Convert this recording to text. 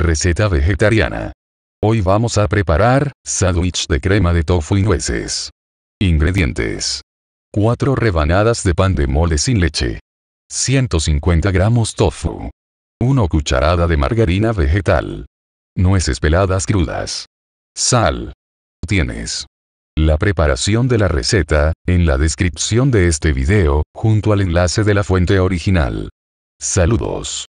Receta vegetariana. Hoy vamos a preparar, sándwich de crema de tofu y nueces. Ingredientes. 4 rebanadas de pan de mole sin leche. 150 gramos tofu. 1 cucharada de margarina vegetal. Nueces peladas crudas. Sal. Tienes. La preparación de la receta, en la descripción de este video, junto al enlace de la fuente original. Saludos.